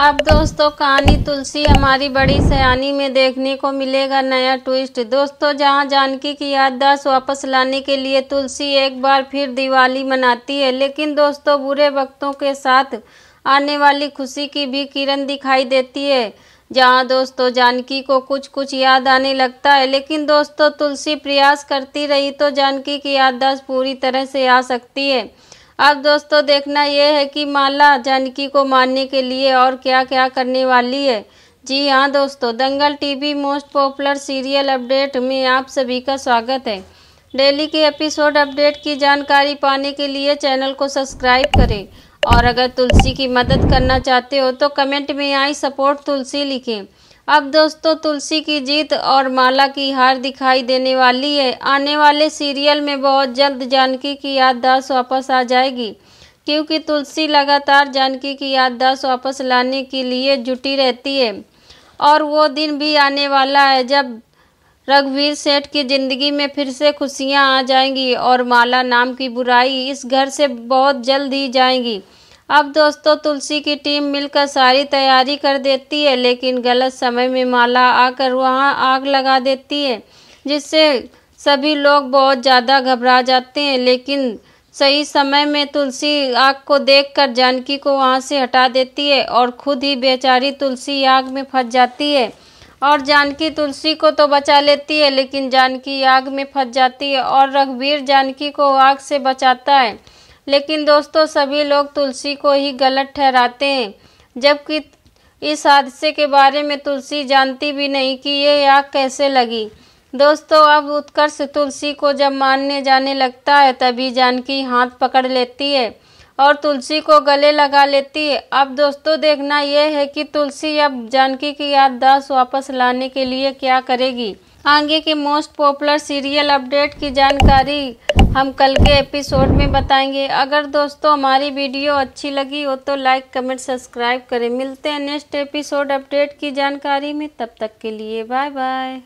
अब दोस्तों कहानी तुलसी हमारी बड़ी सयानी में देखने को मिलेगा नया ट्विस्ट दोस्तों जहां जानकी की याददाश्त वापस लाने के लिए तुलसी एक बार फिर दिवाली मनाती है लेकिन दोस्तों बुरे वक्तों के साथ आने वाली खुशी की भी किरण दिखाई देती है जहां दोस्तों जानकी को कुछ कुछ याद आने लगता है लेकिन दोस्तों तुलसी प्रयास करती रही तो जानकी की याददाश्त पूरी तरह से आ सकती है अब दोस्तों देखना यह है कि माला जानकी को मारने के लिए और क्या क्या करने वाली है जी हाँ दोस्तों Dangal TV most popular serial update में आप सभी का स्वागत है डेली के एपिसोड अपडेट की जानकारी पाने के लिए चैनल को सब्सक्राइब करें और अगर तुलसी की मदद करना चाहते हो तो कमेंट में आई सपोर्ट तुलसी लिखें अब दोस्तों तुलसी की जीत और माला की हार दिखाई देने वाली है आने वाले सीरियल में बहुत जल्द जानकी की याददाश्त वापस आ जाएगी क्योंकि तुलसी लगातार जानकी की याददाश्त वापस लाने के लिए जुटी रहती है और वो दिन भी आने वाला है जब रघुवीर सेठ की ज़िंदगी में फिर से खुशियाँ आ जाएंगी और माला नाम की बुराई इस घर से बहुत जल्द ही जाएंगी अब दोस्तों तुलसी की टीम मिलकर सारी तैयारी कर देती है लेकिन गलत समय में माला आकर वहाँ आग लगा देती है जिससे सभी लोग बहुत ज़्यादा घबरा जाते हैं लेकिन सही समय में तुलसी आग को देखकर जानकी को वहाँ से हटा देती है और खुद ही बेचारी तुलसी आग में फंस जाती है और जानकी तुलसी को तो बचा लेती है लेकिन जानकी आग में फंस जाती है और रघुवीर जानकी को आग से बचाता है लेकिन दोस्तों सभी लोग तुलसी को ही गलत ठहराते हैं जबकि इस हादसे के बारे में तुलसी जानती भी नहीं कि ये आग कैसे लगी दोस्तों अब उत्कर्ष तुलसी को जब मानने जाने लगता है तभी जानकी हाथ पकड़ लेती है और तुलसी को गले लगा लेती है अब दोस्तों देखना यह है कि तुलसी अब जानकी की याददाश्त वापस लाने के लिए क्या करेगी आगे के मोस्ट पॉपुलर सीरियल अपडेट की जानकारी हम कल के एपिसोड में बताएंगे अगर दोस्तों हमारी वीडियो अच्छी लगी हो तो लाइक कमेंट सब्सक्राइब करें मिलते हैं नेक्स्ट एपिसोड अपडेट की जानकारी में तब तक के लिए बाय बाय